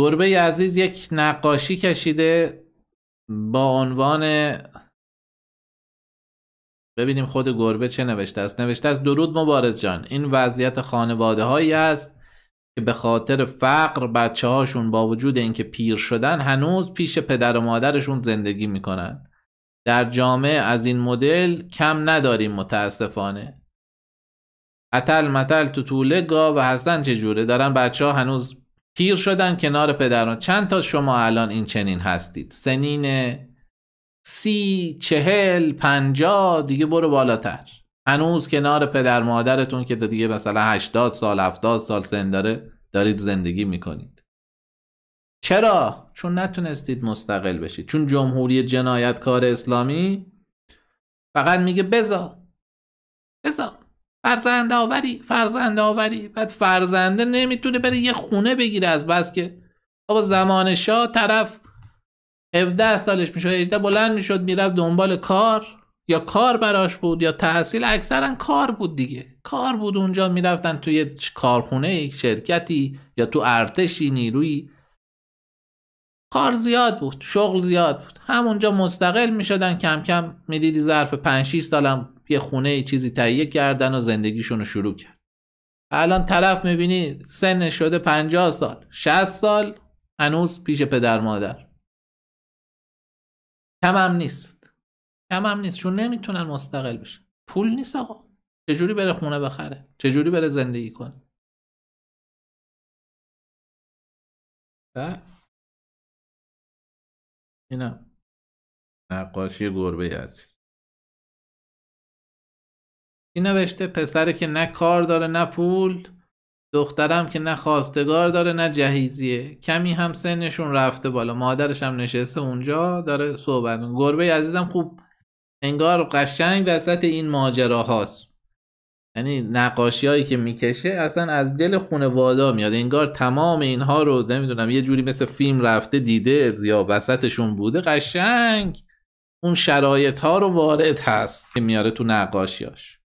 گربه عزیز یک نقاشی کشیده با عنوان ببینیم خود گربه چه نوشته است نوشته است درود مبارز جان این وضعیت خانواده هایی است که به خاطر فقر بچه هاشون با وجود اینکه پیر شدن هنوز پیش پدر و مادرشون زندگی میکنن در جامعه از این مدل کم نداریم متاسفانه اتل متل تو طوله گا و هستن چجوره دارن بچه ها هنوز پیر شدن کنار پدران چند تا شما الان این چنین هستید سنین سی چهل پنجا دیگه برو بالاتر هنوز کنار پدر مادرتون که دیگه مثلا هشتاد سال هفتاد سال سن داره دارید زندگی میکنید چرا چون نتونستید مستقل بشید چون جمهوری جنایتکار اسلامی فقط میگه بزا بزا فرزند آوری فرزند آوری بعد فرزنده نمیتونه بره یه خونه بگیره از بس که بابا زمان شاه طرف 17 سالش میشد 18 بلند میشد میرفت دنبال کار یا کار براش بود یا تحصیل اکثرا کار بود دیگه کار بود اونجا میرفتن توی کارخونه یک شرکتی یا تو ارتشی نیروی کار زیاد بود شغل زیاد بود همونجا مستقل میشدن کم کم میدیدی ظرف 5 6 سالم یه خونه چیزی تهیه کردن و زندگیشون رو شروع کرد الان طرف میبینی سن شده پنجاه سال 60 سال هنوز پیش پدر مادر تمام نیست تمام نیست چون نمیتونن مستقل بشن پول نیست آقا چجوری بره خونه بخره چجوری بره زندگی کنه اینم نقاشی گربه عزیز این نوشته پسره که نه کار داره نه پول دخترم که نه خواستگار داره نه جهیزیه کمی هم سنشون رفته بالا مادرش هم نشسته اونجا داره صحبت گربه عزیزم خوب انگار قشنگ وسط این ماجراهاست هاست یعنی نقاشی هایی که میکشه اصلا از دل وادا میاد انگار تمام اینها رو نمیدونم یه جوری مثل فیلم رفته دیده یا وسطشون بوده قشنگ اون شرایط ها رو وارد هست که میاره تو نقاشیاش